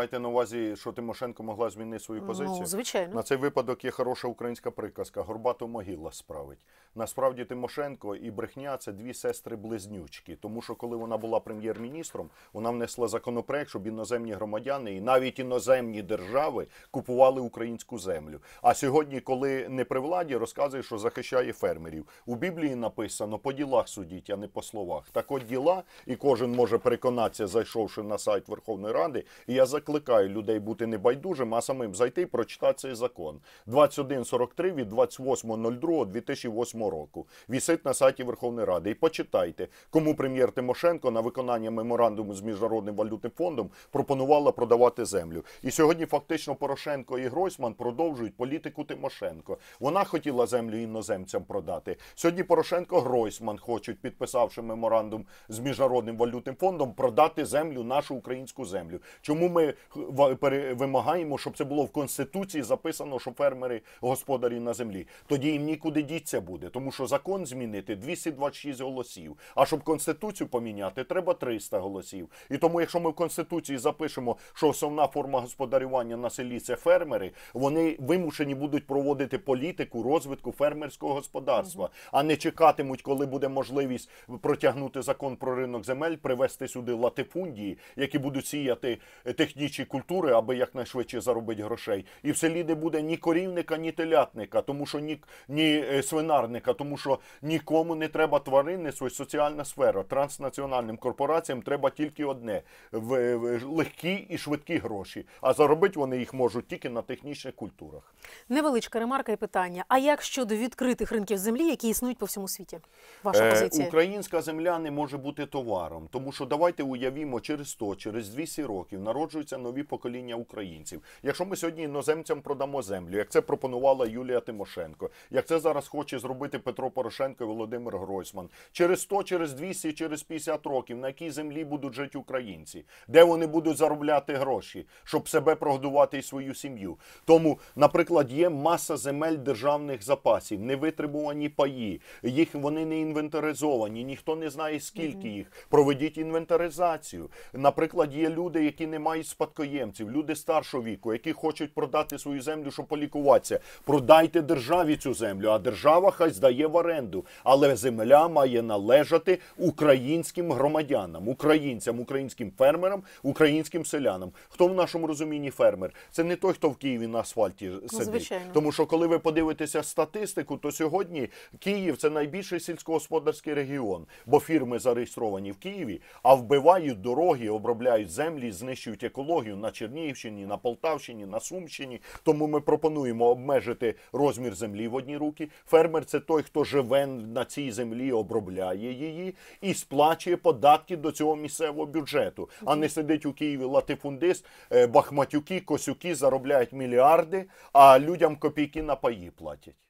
маєте на увазі, що Тимошенко могла змінити свою ну, позицію? Ну, Звичайно, на цей випадок є хороша українська приказка. Горбату могила справить. Насправді Тимошенко і брехня це дві сестри-близнючки. Тому що коли вона була прем'єр-міністром, вона внесла законопроект, щоб іноземні громадяни і навіть іноземні держави купували українську землю. А сьогодні, коли не при владі, розказує, що захищає фермерів. У Біблії написано по ділах судіть, а не по словах. Так от діла, і кожен може переконатися, зайшовши на сайт Верховної Ради. І я закликаю закликаю людей бути небайдужим, а самим зайти і прочитати цей закон. 2143 від 28.02.2008 року. Вісить на сайті Верховної Ради. І почитайте, кому прем'єр Тимошенко на виконання меморандуму з міжнародним валютним фондом пропонувала продавати землю. І сьогодні фактично Порошенко і Гройсман продовжують політику Тимошенко. Вона хотіла землю іноземцям продати. Сьогодні Порошенко Гройсман хочуть, підписавши меморандум з міжнародним валютним фондом, продати землю, нашу українську землю. Чому ми вимагаємо, щоб це було в конституції записано, що фермери господарі на землі. Тоді їм нікуди діться буде, тому що закон змінити 226 голосів. А щоб конституцію поміняти, треба 300 голосів. І тому, якщо ми в конституції запишемо, що основна форма господарювання на селі це фермери, вони вимушені будуть проводити політику розвитку фермерського господарства, а не чекатимуть, коли буде можливість протягнути закон про ринок земель, привести сюди латифундії, які будуть сіяти е, технічні робітнічі культури, аби якнайшвидше заробити грошей. І в селі не буде ні корівника, ні телятника, тому що ні ні е, свинарника, тому що нікому не треба тваринництво і соціальна сфера. Транснаціональним корпораціям треба тільки одне в, в легкі і швидкі гроші. А заробити вони їх можуть тільки на технічних культурах. Невеличка ремарка і питання. А як щодо відкритих ринків землі, які існують по всьому світі? Ваша е, позиція? Е, українська земля не може бути товаром, тому що давайте уявімо, через 100, через 200 років народжуються народжуються нові покоління українців. Якщо ми сьогодні іноземцям продамо землю, як це пропонувала Юлія Тимошенко, як це зараз хоче зробити Петро Порошенко і Володимир Гройсман, через 100, через 200, через 50 років, на якій землі будуть жити українці, де вони будуть заробляти гроші, щоб себе прогодувати і свою сім'ю. Тому, наприклад, є маса земель державних запасів, невитребувані паї, їх вони не інвентаризовані, ніхто не знає скільки їх. Проведіть інвентаризацію. Наприклад, є люди, які не мають спадкоємців, люди старшого віку, які хочуть продати свою землю, щоб полікуватися. Продайте державі цю землю, а держава хай здає в оренду. Але земля має належати українським громадянам, українцям, українським фермерам, українським селянам. Хто в нашому розумінні фермер? Це не той, хто в Києві на асфальті ну, сидить. Звичайно. Тому що, коли ви подивитеся статистику, то сьогодні Київ це найбільший сільськогосподарський регіон, бо фірми зареєстровані в Києві, а вбивають дороги, обробляють землі, знищують екологію екологію на Чернігівщині, на Полтавщині, на Сумщині. Тому ми пропонуємо обмежити розмір землі в одні руки. Фермер це той, хто живе на цій землі, обробляє її і сплачує податки до цього місцевого бюджету, а не сидить у Києві латифундист, е, бахматюки, косюки заробляють мільярди, а людям копійки на паї платять.